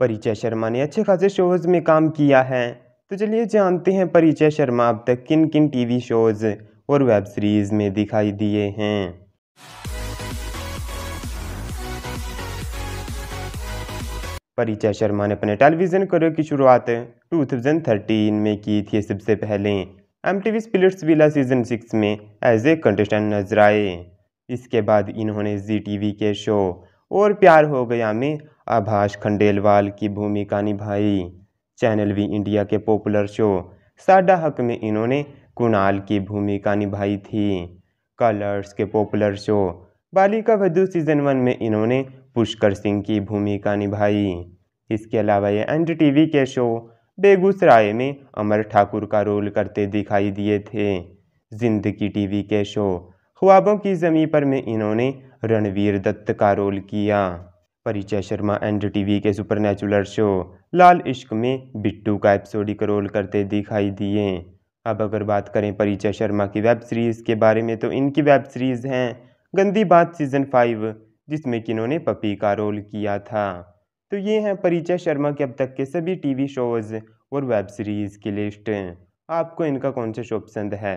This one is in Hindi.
परिचय शर्मा ने अच्छे खासे शोज़ में काम किया है तो चलिए जानते हैं परिचय शर्मा अब तक किन किन टीवी शोज़ और वेब सीरीज़ में दिखाई दिए हैं परिचय शर्मा ने अपने टेलीविज़न करियर की शुरुआत 2013 में की थी सबसे पहले M T V Splitsvilla season six में एज ए कंटेस्टेंट नजर आए इसके बाद इन्होंने जी टी वी के शो और प्यार हो गया में आभाष खंडेलवाल की भूमिका निभाई चैनल वी इंडिया के पॉपुलर शो साडा हक में इन्होंने कुणाल की भूमिका निभाई थी कलर्स के पॉपुलर शो बालिका वधु सीजन वन में इन्होंने पुष्कर सिंह की भूमिका निभाई इसके अलावा ये एन टीवी के शो बेगूसराय में अमर ठाकुर का रोल करते दिखाई दिए थे जिंदगी टीवी के शो ख्वाबों की जमी पर में इन्होंने रणवीर दत्त का रोल किया परिचय शर्मा एंड टीवी के सुपरनेचुलर शो लाल इश्क में बिट्टू का एपिसोडिक रोल करते दिखाई दिए अब अगर बात करें परिचय शर्मा की वेब सीरीज़ के बारे में तो इनकी वेब सीरीज़ हैं गंदी बात सीज़न फाइव जिसमें कि इन्होंने पपी का रोल किया था तो ये हैं परिचय शर्मा के अब तक के सभी टीवी शोज़ और वेब सीरीज़ की लिस्ट आपको इनका कौन सा शो पसंद है